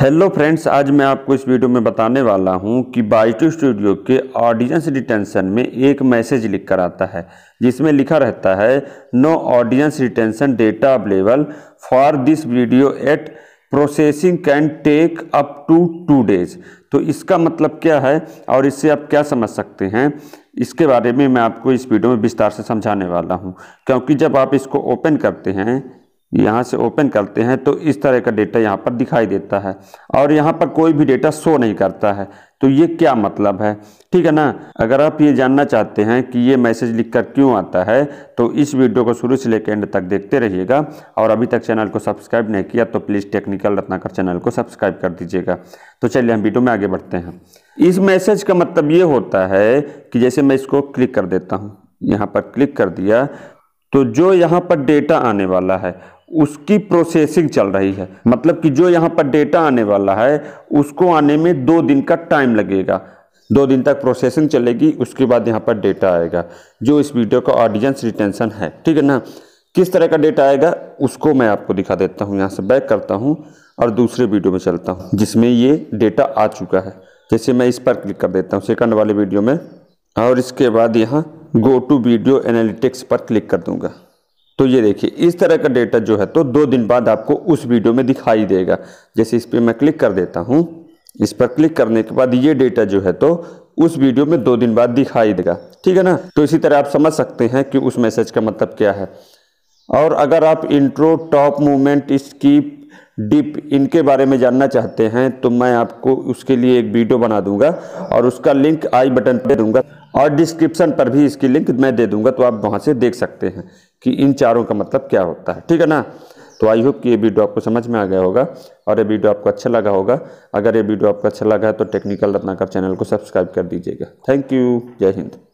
hello friends आज मैं आपको इस वीडियो में बताने वाला हूं कि बाइटू स्टूडियो के ऑडियंस रिटेंशन में एक मैसेज लिख कर आता है जिसमें लिखा रहता है no audience retention data available for this video at processing can take up to two days तो इसका मतलब क्या है और इससे आप क्या समझ सकते हैं इसके बारे में मैं आपको इस वीडियो में विस्तार से समझाने वाला हूँ क्योंकि जब आप इसको ओपन करते हैं यहाँ से ओपन करते हैं तो इस तरह का डेटा यहाँ पर दिखाई देता है और यहाँ पर कोई भी डेटा शो नहीं करता है तो ये क्या मतलब है ठीक है ना अगर आप ये जानना चाहते हैं कि ये मैसेज लिखकर क्यों आता है तो इस वीडियो को शुरू से लेकर एंड तक देखते रहिएगा और अभी तक चैनल को सब्सक्राइब नहीं किया तो प्लीज़ टेक्निकल रत्नाकर चैनल को सब्सक्राइब कर दीजिएगा तो चलिए हम वीडियो में आगे बढ़ते हैं इस मैसेज का मतलब ये होता है कि जैसे मैं इसको क्लिक कर देता हूँ यहाँ पर क्लिक कर दिया तो जो यहाँ पर डेटा आने वाला है उसकी प्रोसेसिंग चल रही है मतलब कि जो यहाँ पर डेटा आने वाला है उसको आने में दो दिन का टाइम लगेगा दो दिन तक प्रोसेसिंग चलेगी उसके बाद यहाँ पर डेटा आएगा जो इस वीडियो का ऑडियंस रिटेंशन है ठीक है ना किस तरह का डेटा आएगा उसको मैं आपको दिखा देता हूँ यहाँ से बैक करता हूँ और दूसरे वीडियो में चलता हूँ जिसमें ये डेटा आ चुका है जैसे मैं इस पर क्लिक कर देता हूँ सेकंड वाले वीडियो में और इसके बाद यहाँ गो टू वीडियो एनालिटिक्स पर क्लिक कर दूँगा तो ये देखिए इस तरह का डेटा जो है तो दो दिन बाद आपको उस वीडियो में दिखाई देगा जैसे इस पर मैं क्लिक कर देता हूँ इस पर क्लिक करने के बाद ये डेटा जो है तो उस वीडियो में दो दिन बाद दिखाई देगा ठीक है ना तो इसी तरह आप समझ सकते हैं कि उस मैसेज का मतलब क्या है और अगर आप इंट्रो टॉप मूवमेंट स्कीप डिप इनके बारे में जानना चाहते हैं तो मैं आपको उसके लिए एक वीडियो बना दूंगा और उसका लिंक आई बटन पर दूंगा और डिस्क्रिप्शन पर भी इसकी लिंक मैं दे दूंगा तो आप वहाँ से देख सकते हैं कि इन चारों का मतलब क्या होता है ठीक है ना तो आई होप कि ये वीडियो आपको समझ में आ गया होगा और ये वीडियो आपको अच्छा लगा होगा अगर ये वीडियो आपको अच्छा लगा है तो टेक्निकल रत्नाकर चैनल को सब्सक्राइब कर दीजिएगा थैंक यू जय हिंद